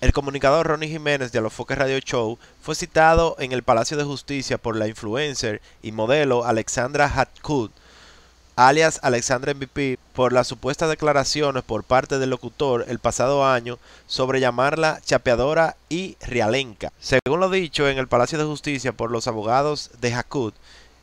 El comunicador Ronnie Jiménez de Alofoque Radio Show fue citado en el Palacio de Justicia por la influencer y modelo Alexandra Hatkut, alias Alexandra MVP, por las supuestas declaraciones por parte del locutor el pasado año sobre llamarla chapeadora y realenca. Según lo dicho en el Palacio de Justicia por los abogados de Hatkut,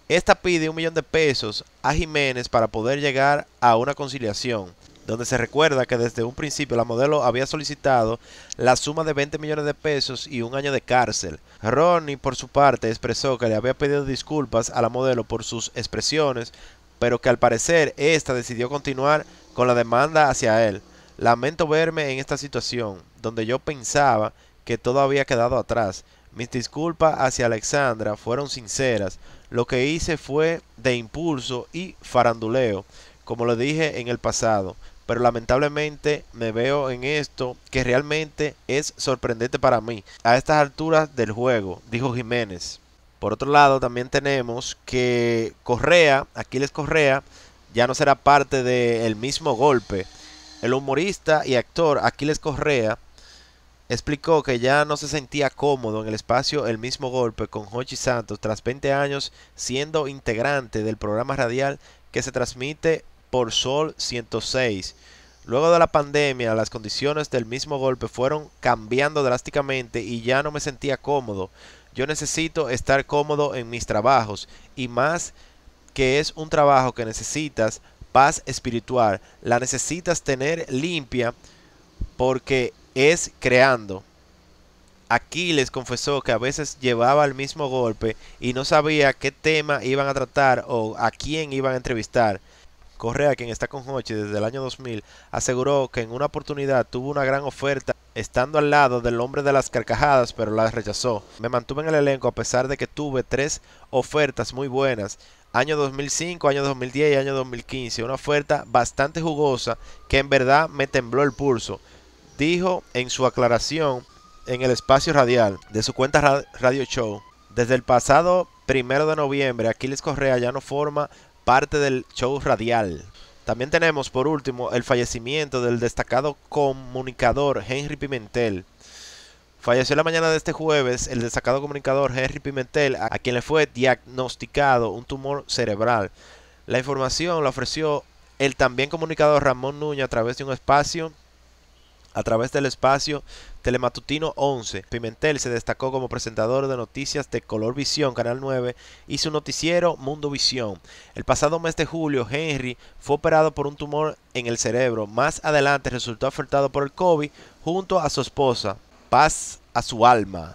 esta pide un millón de pesos a Jiménez para poder llegar a una conciliación donde se recuerda que desde un principio la modelo había solicitado la suma de 20 millones de pesos y un año de cárcel. Ronnie, por su parte, expresó que le había pedido disculpas a la modelo por sus expresiones, pero que al parecer esta decidió continuar con la demanda hacia él. Lamento verme en esta situación, donde yo pensaba que todo había quedado atrás. Mis disculpas hacia Alexandra fueron sinceras. Lo que hice fue de impulso y faranduleo, como lo dije en el pasado pero lamentablemente me veo en esto que realmente es sorprendente para mí a estas alturas del juego, dijo Jiménez. Por otro lado, también tenemos que Correa, Aquiles Correa, ya no será parte del el mismo golpe. El humorista y actor Aquiles Correa explicó que ya no se sentía cómodo en el espacio El mismo golpe con Hochi Santos tras 20 años siendo integrante del programa radial que se transmite por Sol 106. Luego de la pandemia, las condiciones del mismo golpe fueron cambiando drásticamente y ya no me sentía cómodo. Yo necesito estar cómodo en mis trabajos y más que es un trabajo que necesitas paz espiritual, la necesitas tener limpia porque es creando. Aquí les confesó que a veces llevaba el mismo golpe y no sabía qué tema iban a tratar o a quién iban a entrevistar. Correa, quien está con Hochi desde el año 2000, aseguró que en una oportunidad tuvo una gran oferta estando al lado del hombre de las carcajadas, pero la rechazó. Me mantuve en el elenco a pesar de que tuve tres ofertas muy buenas. Año 2005, año 2010 y año 2015. Una oferta bastante jugosa que en verdad me tembló el pulso. Dijo en su aclaración en el espacio radial de su cuenta Radio Show. Desde el pasado primero de noviembre, Aquiles Correa ya no forma parte del show radial. También tenemos por último el fallecimiento del destacado comunicador Henry Pimentel. Falleció la mañana de este jueves el destacado comunicador Henry Pimentel, a quien le fue diagnosticado un tumor cerebral. La información la ofreció el también comunicador Ramón Nuño a través de un espacio, a través del espacio Telematutino 11. Pimentel se destacó como presentador de noticias de Color Visión, Canal 9, y su noticiero Mundo Visión. El pasado mes de julio, Henry fue operado por un tumor en el cerebro. Más adelante resultó afectado por el COVID junto a su esposa. Paz a su alma.